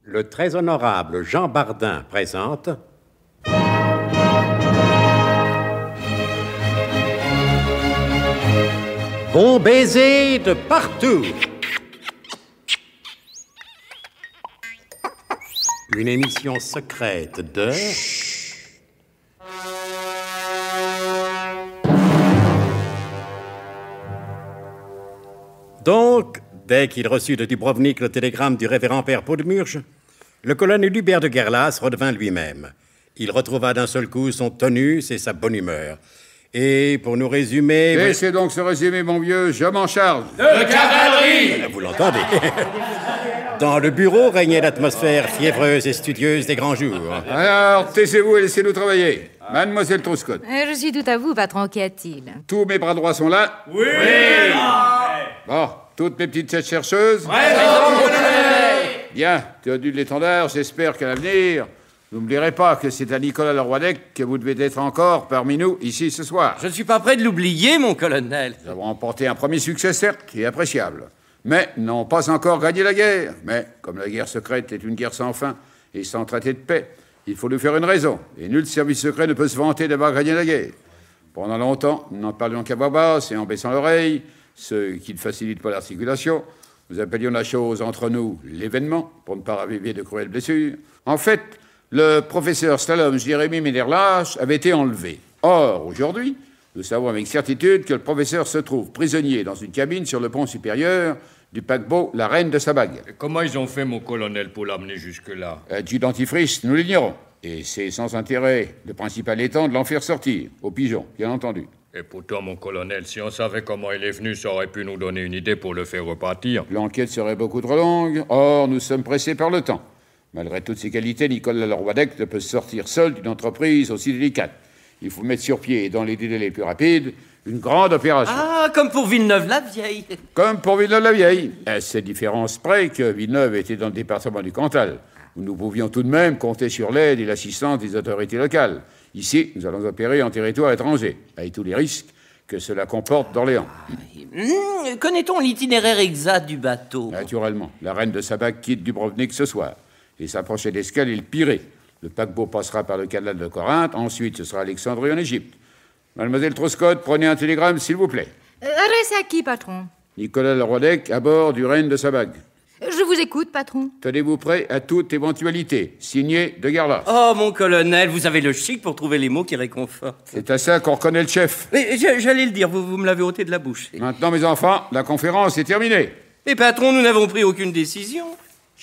Le très honorable Jean Bardin présente Bon baiser de partout. Une émission secrète de... Donc, dès qu'il reçut de Dubrovnik le télégramme du révérend père Podmurge, le colonel Hubert de Gerlas redevint lui-même. Il retrouva d'un seul coup son tonus et sa bonne humeur. Et pour nous résumer... Laissez donc ce résumé, mon vieux, je m'en charge. De cavalerie Vous l'entendez Dans le bureau régnait l'atmosphère fiévreuse et studieuse des grands jours. Alors, taisez-vous et laissez-nous travailler. Mademoiselle Truscott. Euh, je suis tout à vous, patron. Qu'y a-t-il Tous mes bras droits sont là oui Bon, toutes mes petites chercheuses Bien, Théodule l'étendard, j'espère qu'à l'avenir, n'oublierez pas que c'est à Nicolas Leroydec que vous devez être encore parmi nous ici ce soir. Je ne suis pas prêt de l'oublier, mon colonel. Nous avons emporté un premier succès, certes, qui est appréciable, mais n'ont pas encore gagné la guerre. Mais, comme la guerre secrète est une guerre sans fin et sans traité de paix, il faut lui faire une raison, et nul service secret ne peut se vanter d'avoir gagné la guerre. Pendant longtemps, nous n'en parlions qu'à voix basse et en baissant l'oreille, ce qui ne facilite pas la circulation. Nous appelions la chose entre nous l'événement, pour ne pas raviver de cruelles blessures. En fait, le professeur Slalom Jérémy Méderlach avait été enlevé. Or, aujourd'hui, nous savons avec certitude que le professeur se trouve prisonnier dans une cabine sur le pont supérieur du paquebot La Reine de Sabag. comment ils ont fait, mon colonel, pour l'amener jusque-là euh, Du dentifrice, nous l'ignorons. Et c'est sans intérêt, le principal étant de l'en faire sortir, au pigeon, bien entendu. Et pourtant, mon colonel, si on savait comment il est venu, ça aurait pu nous donner une idée pour le faire repartir. L'enquête serait beaucoup trop longue. Or, nous sommes pressés par le temps. Malgré toutes ses qualités, Nicolas leroy ne peut sortir seul d'une entreprise aussi délicate. Il faut mettre sur pied, dans les délais les plus rapides, une grande opération. Ah, comme pour Villeneuve-la-Vieille. Comme pour Villeneuve-la-Vieille. À cette différence près que Villeneuve était dans le département du Cantal, nous pouvions tout de même compter sur l'aide et l'assistance des autorités locales. Ici, nous allons opérer en territoire étranger, avec tous les risques que cela comporte d'Orléans. Hmm, connaît-on l'itinéraire exact du bateau Naturellement. La reine de Sabac quitte Dubrovnik ce soir et s'approcher d'Escale et le Pirée. Le paquebot passera par le canal de Corinthe, ensuite ce sera Alexandrie en Égypte. Mademoiselle Truscott, prenez un télégramme, s'il vous plaît. Euh, adresse à qui, patron Nicolas Lerodec, à bord du reine de Sabag je vous écoute, patron. Tenez-vous prêt à toute éventualité. Signé de là Oh, mon colonel, vous avez le chic pour trouver les mots qui réconfortent. C'est à ça qu'on reconnaît le chef. Mais j'allais le dire, vous, vous me l'avez ôté de la bouche. Maintenant, mes enfants, la conférence est terminée. Mais patron, nous n'avons pris aucune décision.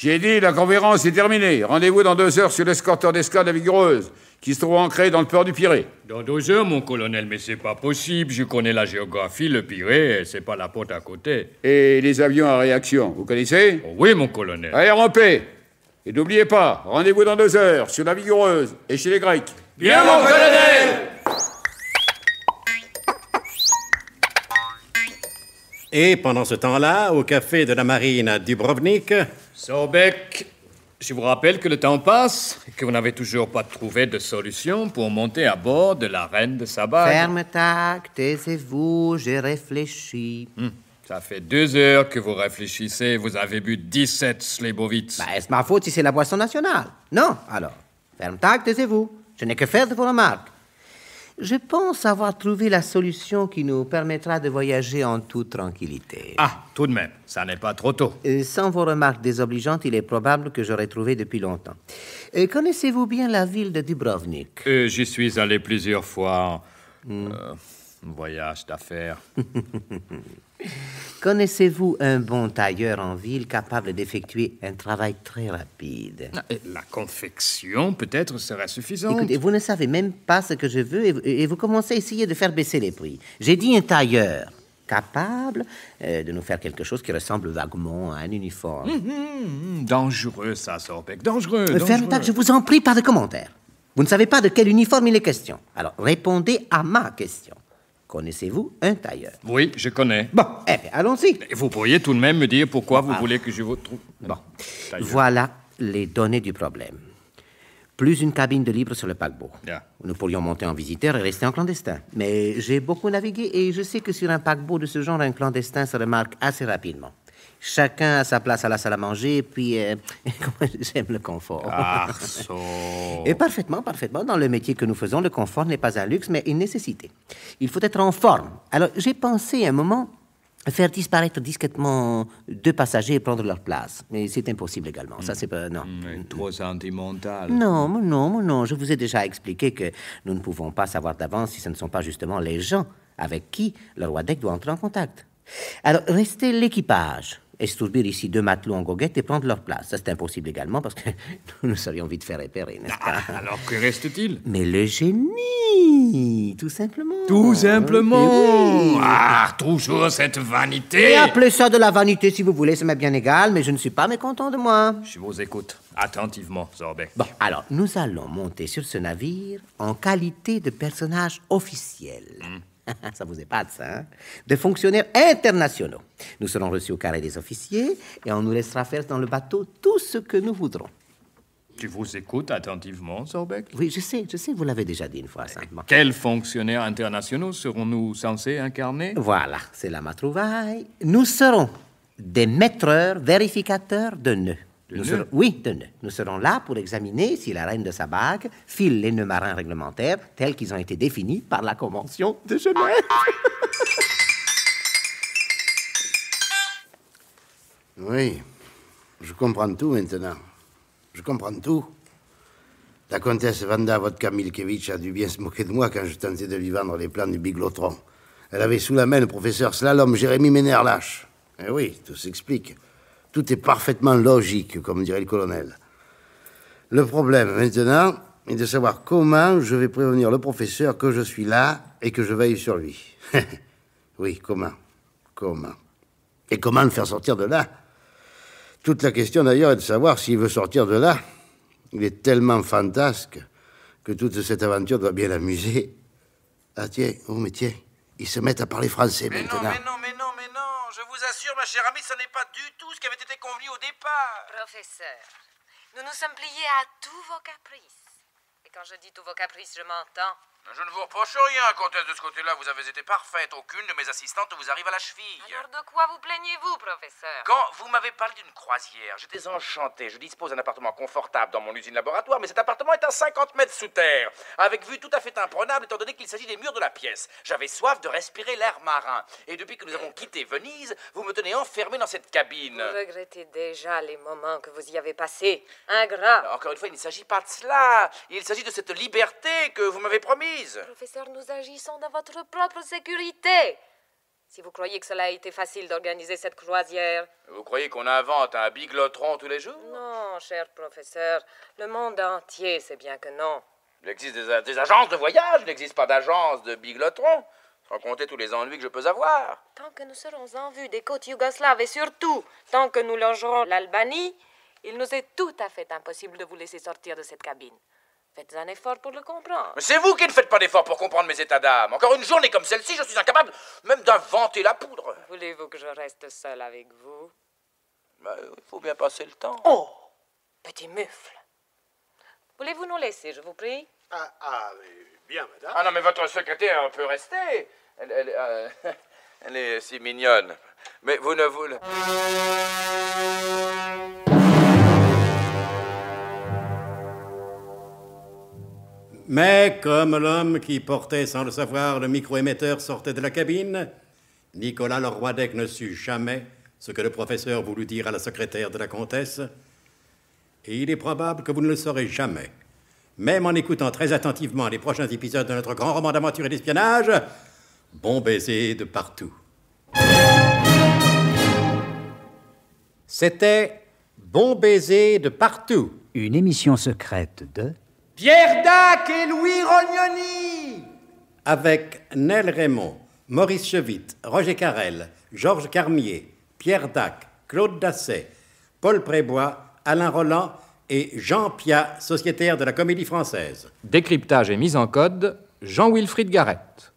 J'ai dit, la conférence est terminée. Rendez-vous dans deux heures sur l'escorteur d'escadre la vigoureuse, qui se trouve ancré dans le port du Pirée. Dans deux heures, mon colonel, mais c'est pas possible. Je connais la géographie, le Pirée, c'est pas la porte à côté. Et les avions à réaction, vous connaissez oh Oui, mon colonel. ARMP. Et n'oubliez pas, rendez-vous dans deux heures sur la vigoureuse et chez les Grecs. Bien, mon colonel Et pendant ce temps-là, au café de la marine à Dubrovnik, Sorbeck, je vous rappelle que le temps passe et que vous n'avez toujours pas trouvé de solution pour monter à bord de la reine de Sabah. Ferme tac, taisez-vous, j'ai réfléchi. Hmm. Ça fait deux heures que vous réfléchissez. Vous avez bu 17 Slebovitz. Bah, est-ce ma faute si c'est la boisson nationale? Non, alors. Ferme tac, taisez-vous. Je n'ai que faire de vos remarques je pense avoir trouvé la solution qui nous permettra de voyager en toute tranquillité. Ah, tout de même, ça n'est pas trop tôt. Euh, sans vos remarques désobligeantes, il est probable que j'aurais trouvé depuis longtemps. Euh, connaissez-vous bien la ville de Dubrovnik euh, J'y suis allé plusieurs fois. voyage d'affaires. Connaissez-vous un bon tailleur en ville capable d'effectuer un travail très rapide ah, La confection peut-être sera suffisante. Écoutez, vous ne savez même pas ce que je veux et vous, commencez à essayer de faire baisser les prix. J'ai dit un tailleur capable euh, de nous faire quelque chose qui ressemble vaguement à un uniforme. Hum, hum, hum, dangereux, ça, Sorbeck, dangereux. Euh, dangereux. je vous en prie, pas de commentaires. Vous ne savez pas de quel uniforme il est question. Alors répondez à ma question. Connaissez-vous un tailleur Oui, je connais. Bon, eh allons-y. Vous pourriez tout de même me dire pourquoi vous ah. voulez que je vous trouve. Bon, voilà les données du problème. Plus une cabine de libre sur le paquebot. Nous pourrions monter en visiteur et rester en clandestin. Mais j'ai beaucoup navigué et je sais que sur un paquebot de ce genre, un clandestin se remarque assez rapidement chacun a sa place à la salle à manger, puis euh, j'aime le confort. Et parfaitement, parfaitement, dans le métier que nous faisons, le confort n'est pas un luxe, mais une nécessité. Il faut être en forme. Alors j'ai pensé à un moment faire disparaître discrètement deux passagers et prendre leur place. Mais c'est impossible également. Ça, c'est pas. Non. Mm. trop sentimental. Non, non, non. Je vous ai déjà expliqué que nous ne pouvons pas savoir d'avance si ce ne sont pas justement les gens avec qui le roi Deck doit entrer en contact. Alors, restez l'équipage estourbir ici deux matelots en goguette et prendre leur place. Ça, c'est impossible également parce que nous nous serions vite fait repérer, n'est-ce ah, pas Alors que reste-t-il Mais le génie, tout simplement. Tout simplement eh Ah, toujours cette vanité Et appelez ça de la vanité si vous voulez, ça m'est bien égal, mais je ne suis pas mécontent de moi. Je vous écoute attentivement, Zorbeck. Bon, alors, nous allons monter sur ce navire en qualité de personnage officiel. Hmm. ça vous épate, ça, hein fonctionnaires internationaux. Nous serons reçus au carré des officiers et on nous laissera faire dans le bateau tout ce que nous voudrons. Tu vous écoutes attentivement, Sorbeck Oui, je sais, je sais, vous l'avez déjà dit une fois, Quels fonctionnaires internationaux serons-nous censés incarner Voilà, c'est la ma trouvaille. Nous serons des maîtreurs vérificateurs de nœuds oui, de nœuds. Nous serons là pour examiner si la reine de Sabag file les nœuds marins réglementaires tels qu'ils ont été définis par la Convention de Genève. oui, je comprends tout maintenant. Je comprends tout. La comtesse Vanda Vodka milkevitch a dû bien se moquer de moi quand je tentais de lui vendre les plans du Biglotron. Elle avait sous la main le professeur Slalom Jérémy Ménère-Lache. Eh oui, tout s'explique. Tout est parfaitement logique, comme dirait le colonel. Le problème maintenant est de savoir comment je vais prévenir le professeur que je suis là et que je veille sur lui. oui, comment Comment Et comment le faire sortir de là Toute la question d'ailleurs est de savoir s'il veut sortir de là. Il est tellement fantasque que toute cette aventure doit bien l'amuser. Ah tiens, oh mais tiens, ils se mettent à parler français maintenant. Je vous assure, ma chère amie, ce n'est pas du tout ce qui avait été convenu au départ. Professeur, nous nous sommes pliés à tous vos caprices. Et quand je dis tous vos caprices, je m'entends. Je ne vous reproche rien, comtesse, de ce côté-là, vous avez été parfaite. Aucune de mes assistantes ne vous arrive à la cheville. Alors de quoi vous plaignez-vous, professeur Quand vous m'avez parlé d'une croisière, j'étais enchanté. Je dispose d'un appartement confortable dans mon usine laboratoire, mais cet appartement est à 50 mètres sous terre, avec vue tout à fait imprenable étant donné qu'il s'agit des murs de la pièce. J'avais soif de respirer l'air marin. Et depuis que nous avons quitté Venise, vous me tenez enfermé dans cette cabine. Vous regrettez déjà les moments que vous y avez passés. Ingrat Encore une fois, il ne s'agit pas de cela. Il s'agit de cette liberté que vous m'avez promise. Professeur, nous agissons dans votre propre sécurité. Si vous croyez que cela a été facile d'organiser cette croisière. Vous croyez qu'on invente un biglotron tous les jours Non, cher professeur. Le monde entier sait bien que non. Il existe des, agences de voyage, il n'existe pas d'agence de biglotron. Sans compter tous les ennuis que je peux avoir. Tant que nous serons en vue des côtes yougoslaves et surtout tant que nous longerons l'Albanie, il nous est tout à fait impossible de vous laisser sortir de cette cabine. Faites un effort pour le comprendre. Mais c'est vous qui ne faites pas d'effort pour comprendre mes états d'âme. Encore une journée comme celle-ci, je suis incapable même d'inventer la poudre. Voulez-vous que je reste seul avec vous bah, Il faut bien passer le temps. Oh Petit mufle. Voulez-vous nous laisser, je vous prie Ah, ah bien, madame. Ah non, mais votre secrétaire peut rester. Elle, elle, euh, elle est si mignonne. Mais vous ne voulez... Mais comme l'homme qui portait sans le savoir le micro-émetteur sortait de la cabine, Nicolas leroy ne sut jamais ce que le professeur voulut dire à la secrétaire de la comtesse, et il est probable que vous ne le saurez jamais. Même en écoutant très attentivement les prochains épisodes de notre grand roman d'aventure et d'espionnage, bon baiser de partout. C'était Bon baiser de partout. Une émission secrète de Pierre Dac et Louis Rognoni. Avec Nel Raymond, Maurice Chevit, Roger Carrel, Georges Carmier, Pierre Dac, Claude Dasset, Paul Prébois, Alain Roland et Jean Pia, sociétaire de la Comédie Française. Décryptage et mise en code, Jean-Wilfried Garrett.